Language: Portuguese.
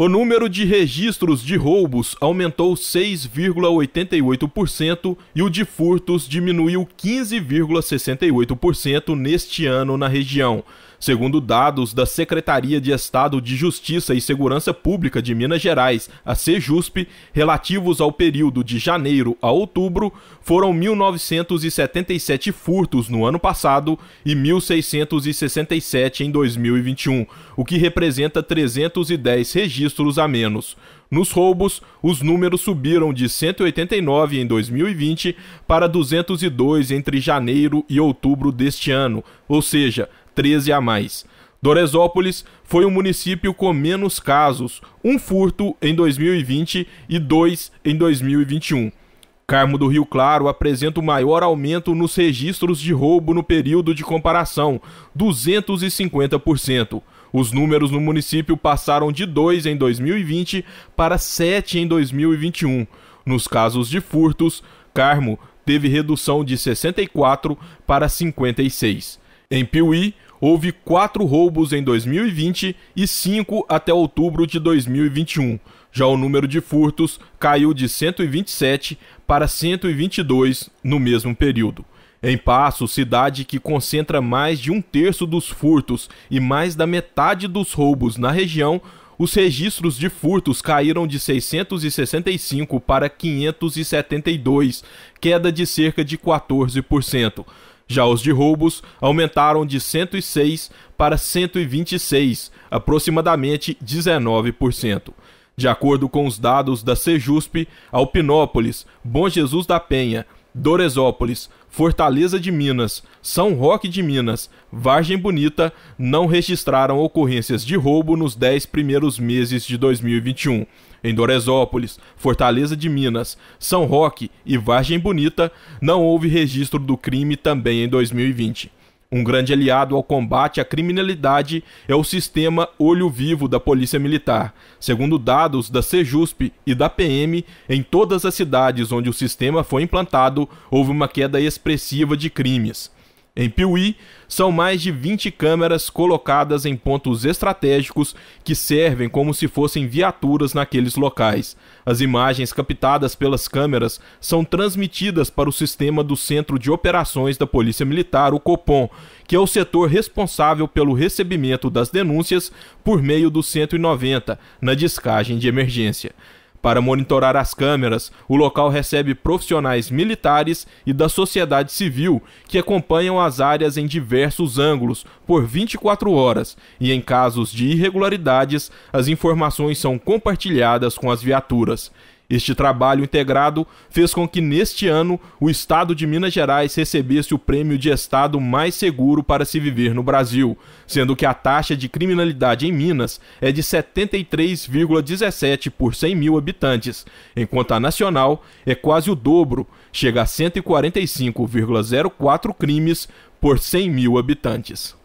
O número de registros de roubos aumentou 6,88% e o de furtos diminuiu 15,68% neste ano na região, segundo dados da Secretaria de Estado de Justiça e Segurança Pública de Minas Gerais, a Sejusp, relativos ao período de janeiro a outubro, foram 1977 furtos no ano passado e 1667 em 2021, o que representa 310 registros registros a menos. Nos roubos, os números subiram de 189 em 2020 para 202 entre janeiro e outubro deste ano, ou seja, 13 a mais. Doresópolis foi o município com menos casos, um furto em 2020 e dois em 2021. Carmo do Rio Claro apresenta o maior aumento nos registros de roubo no período de comparação, 250%. Os números no município passaram de 2 em 2020 para 7 em 2021. Nos casos de furtos, Carmo teve redução de 64 para 56. Em Piuí, houve 4 roubos em 2020 e 5 até outubro de 2021. Já o número de furtos caiu de 127 para 122 no mesmo período. Em Passo, cidade que concentra mais de um terço dos furtos e mais da metade dos roubos na região, os registros de furtos caíram de 665 para 572, queda de cerca de 14%. Já os de roubos aumentaram de 106 para 126, aproximadamente 19%. De acordo com os dados da Sejusp, Alpinópolis, Bom Jesus da Penha, Doresópolis, Fortaleza de Minas, São Roque de Minas, Vargem Bonita não registraram ocorrências de roubo nos 10 primeiros meses de 2021. Em Doresópolis, Fortaleza de Minas, São Roque e Vargem Bonita não houve registro do crime também em 2020. Um grande aliado ao combate à criminalidade é o sistema Olho Vivo da Polícia Militar. Segundo dados da Sejusp e da PM, em todas as cidades onde o sistema foi implantado, houve uma queda expressiva de crimes. Em Piuí, são mais de 20 câmeras colocadas em pontos estratégicos que servem como se fossem viaturas naqueles locais. As imagens captadas pelas câmeras são transmitidas para o sistema do Centro de Operações da Polícia Militar, o COPOM, que é o setor responsável pelo recebimento das denúncias por meio do 190, na descagem de emergência. Para monitorar as câmeras, o local recebe profissionais militares e da sociedade civil que acompanham as áreas em diversos ângulos por 24 horas e, em casos de irregularidades, as informações são compartilhadas com as viaturas. Este trabalho integrado fez com que neste ano o estado de Minas Gerais recebesse o prêmio de estado mais seguro para se viver no Brasil, sendo que a taxa de criminalidade em Minas é de 73,17 por 100 mil habitantes, enquanto a nacional é quase o dobro, chega a 145,04 crimes por 100 mil habitantes.